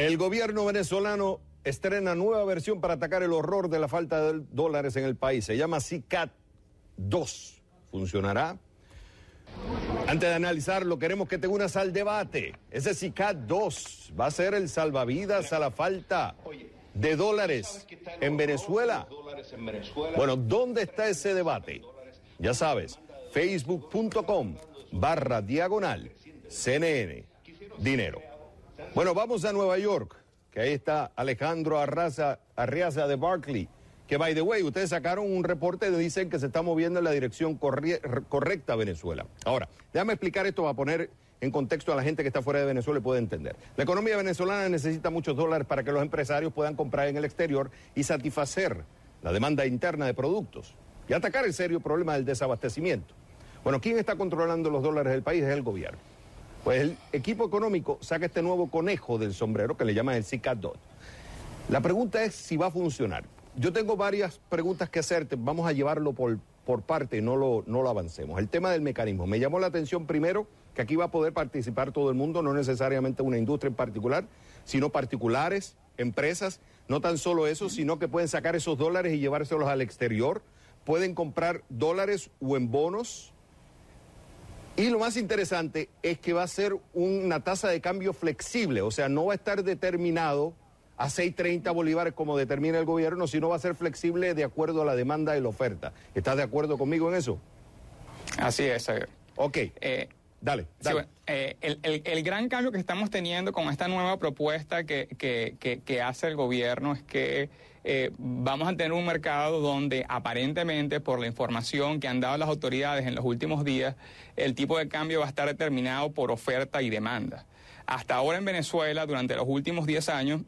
El gobierno venezolano estrena nueva versión para atacar el horror de la falta de dólares en el país. Se llama CICAT 2. ¿Funcionará? Antes de analizarlo, queremos que te unas al debate. Ese CICAT 2 va a ser el salvavidas a la falta de dólares en Venezuela. Bueno, ¿dónde está ese debate? Ya sabes, facebook.com barra diagonal CNN Dinero. Bueno, vamos a Nueva York, que ahí está Alejandro Arraza, Arriaza de Barclay. Que, by the way, ustedes sacaron un reporte que dicen que se está moviendo en la dirección correcta a Venezuela. Ahora, déjame explicar esto para poner en contexto a la gente que está fuera de Venezuela y puede entender. La economía venezolana necesita muchos dólares para que los empresarios puedan comprar en el exterior y satisfacer la demanda interna de productos y atacar el serio problema del desabastecimiento. Bueno, ¿quién está controlando los dólares del país? Es el gobierno. Pues el equipo económico saca este nuevo conejo del sombrero que le llaman el CICADOT. La pregunta es si va a funcionar. Yo tengo varias preguntas que hacerte, vamos a llevarlo por, por parte y no lo, no lo avancemos. El tema del mecanismo. Me llamó la atención primero que aquí va a poder participar todo el mundo, no necesariamente una industria en particular, sino particulares, empresas. No tan solo eso, sino que pueden sacar esos dólares y llevárselos al exterior. Pueden comprar dólares o en bonos y lo más interesante es que va a ser una tasa de cambio flexible, o sea, no va a estar determinado a 6.30 bolívares como determina el gobierno, sino va a ser flexible de acuerdo a la demanda y la oferta. ¿Estás de acuerdo conmigo en eso? Así es, señor. Ok. Eh, Dale, eh, el, gran cambio que estamos teniendo con esta nueva propuesta que, hace el gobierno es que eh, vamos a tener un mercado donde aparentemente, por la información que han dado las autoridades en los últimos días, el tipo de cambio va a estar determinado por oferta y demanda. Hasta ahora en Venezuela, durante los últimos 10 años,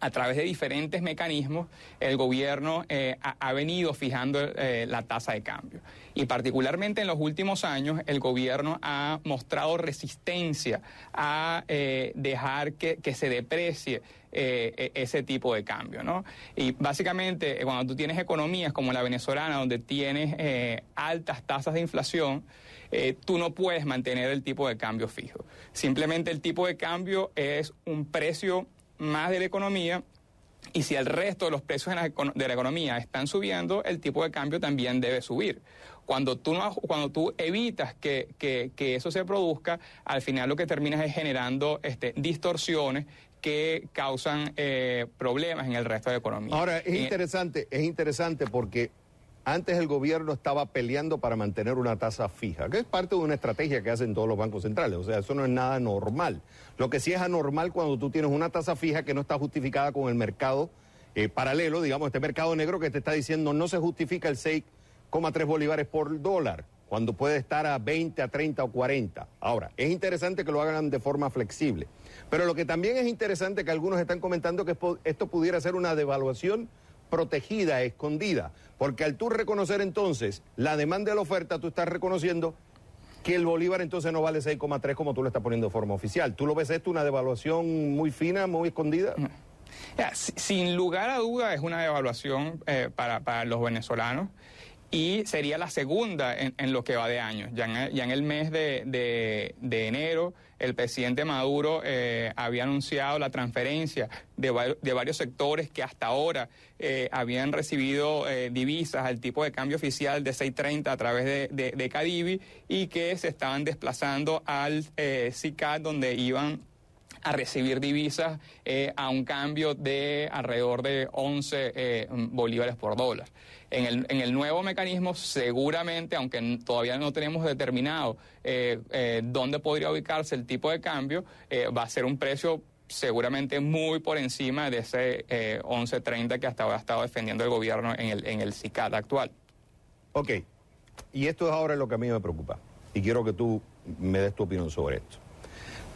a través de diferentes mecanismos, el gobierno eh, ha, venido fijando eh, la tasa de cambio. Y particularmente en los últimos años, el gobierno ha mostrado resistencia a eh, dejar que, se deprecie e, ese tipo de cambio. Y básicamente, cuando tú tienes economías como la venezolana, donde tienes altas tasas de inflación, tú no puedes mantener el tipo de cambio fijo. Simplemente el tipo de cambio es un precio más de la economía y si el resto de los precios de la economía están subiendo, el tipo de cambio también debe subir. Cuando tú, no, cuando tú evitas que, eso se produzca, al final lo que terminas es generando este, distorsiones que causan eh, problemas en el resto de la economía. Ahora, es eh, interesante, es interesante porque antes el gobierno estaba peleando para mantener una tasa fija, que es parte de una estrategia que hacen todos los bancos centrales. O sea, eso no es nada normal. Lo que sí es anormal cuando tú tienes una tasa fija que no está justificada con el mercado eh, paralelo, digamos, este mercado negro que te está diciendo no se justifica el 6,3 bolívares por dólar, cuando puede estar a 20, a 30 o 40. Ahora, es interesante que lo hagan de forma flexible. Pero lo que también es interesante que algunos están comentando que esto pudiera ser una devaluación protegida, escondida, porque al tú reconocer entonces la demanda y la oferta, tú estás reconociendo que el bolívar entonces no vale 6,3 como tú lo estás poniendo de forma oficial. ¿Tú lo ves esto una devaluación muy fina, muy escondida? sin lugar a duda es una devaluación eh, para los venezolanos y sería la segunda en, lo que va de año. Ya en, ya en el mes de, de, enero, el presidente Maduro eh, había anunciado la transferencia de, varios sectores que hasta ahora eh, habían recibido eh, divisas al tipo de cambio oficial de 6.30 a través de, Cadivi y que se estaban desplazando al CICAD donde iban a recibir divisas eh, a un cambio de alrededor de 11 eh, bolívares por dólar. En el, nuevo mecanismo, seguramente, aunque todavía no tenemos determinado eh, dónde podría ubicarse el tipo de cambio, va a ser un precio seguramente muy por encima de ese 11.30 que hasta ahora ha estado defendiendo el gobierno en el, en el CICAT actual. Ok, y esto es ahora lo que a mí me preocupa, y quiero que tú me des tu opinión sobre esto.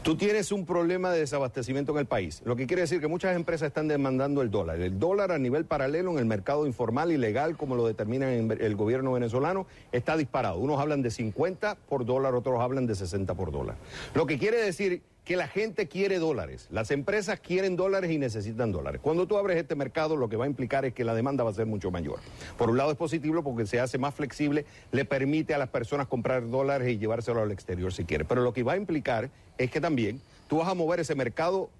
Tú tienes un problema de desabastecimiento en el país, lo que quiere decir que muchas empresas están demandando el dólar, el dólar a nivel paralelo en el mercado informal y legal, como lo determina el gobierno venezolano, está disparado. Unos hablan de 50 por dólar, otros hablan de 60 por dólar. Lo que quiere decir que la gente quiere dólares, las empresas quieren dólares y necesitan dólares. Cuando tú abres este mercado, lo que va a implicar es que la demanda va a ser mucho mayor. Por un lado es positivo porque se hace más flexible, le permite a las personas comprar dólares y llevárselo al exterior si quiere. Pero lo que va a implicar es que también tú vas a mover ese mercado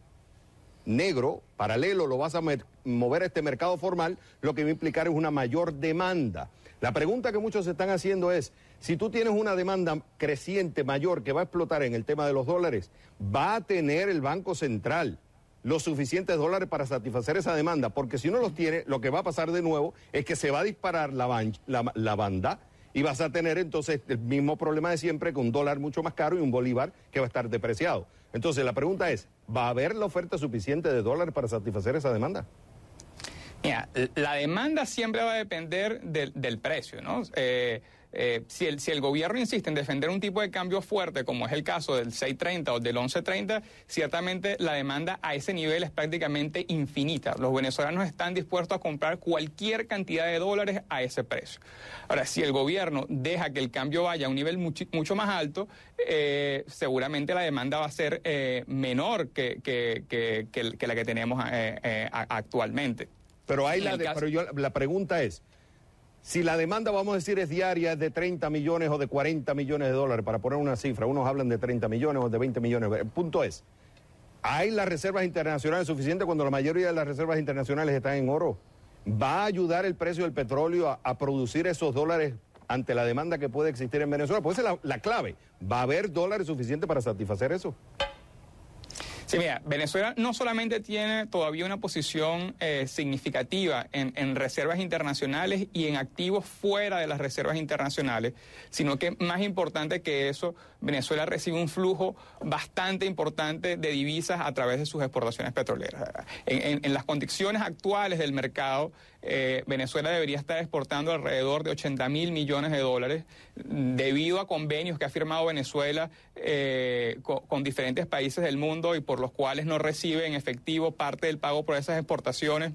negro, paralelo, lo vas a mover a este mercado formal, lo que va a implicar es una mayor demanda. La pregunta que muchos están haciendo es, si tú tienes una demanda creciente mayor que va a explotar en el tema de los dólares, ¿va a tener el Banco Central los suficientes dólares para satisfacer esa demanda? Porque si no los tiene, lo que va a pasar de nuevo es que se va a disparar la, banda y vas a tener entonces el mismo problema de siempre con un dólar mucho más caro y un bolívar que va a estar depreciado. Entonces la pregunta es, ¿va a haber la oferta suficiente de dólares para satisfacer esa demanda? Mira, la demanda siempre va a depender del, precio, ¿no? Eh, eh, si, el, si el gobierno insiste en defender un tipo de cambio fuerte, como es el caso del 630 o del 1130, ciertamente la demanda a ese nivel es prácticamente infinita. Los venezolanos están dispuestos a comprar cualquier cantidad de dólares a ese precio. Ahora, si el gobierno deja que el cambio vaya a un nivel mucho más alto, eh, seguramente la demanda va a ser menor que, la que tenemos actualmente. Pero, hay la, la pregunta es, si la demanda, vamos a decir, es diaria, es de 30 millones o de 40 millones de dólares, para poner una cifra, unos hablan de 30 millones o de 20 millones, el punto es, ¿hay las reservas internacionales suficientes cuando la mayoría de las reservas internacionales están en oro? ¿Va a ayudar el precio del petróleo a, producir esos dólares ante la demanda que puede existir en Venezuela? Pues esa es la, la clave. ¿Va a haber dólares suficientes para satisfacer eso? mira, Venezuela no solamente tiene todavía una posición eh, significativa en, reservas internacionales y en activos fuera de las reservas internacionales, sino que más importante que eso, Venezuela recibe un flujo bastante importante de divisas a través de sus exportaciones petroleras. En, las condiciones actuales del mercado, eh, Venezuela debería estar exportando alrededor de 80 mil millones de dólares debido a convenios que ha firmado Venezuela eh, con, diferentes países del mundo y por los cuales no reciben en efectivo parte del pago por esas exportaciones.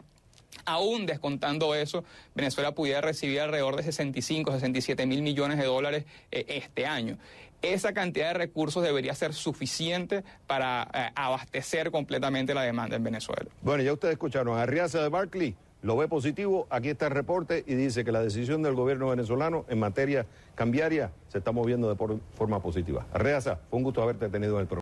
Aún descontando eso, Venezuela pudiera recibir alrededor de 65, 67 mil millones de dólares eh, este año esa cantidad de recursos debería ser suficiente para eh, abastecer completamente la demanda en Venezuela. Bueno, ya ustedes escucharon a de Barclay, lo ve positivo, aquí está el reporte y dice que la decisión del gobierno venezolano en materia cambiaria se está moviendo de forma positiva. Arriaza fue un gusto haberte tenido en el programa.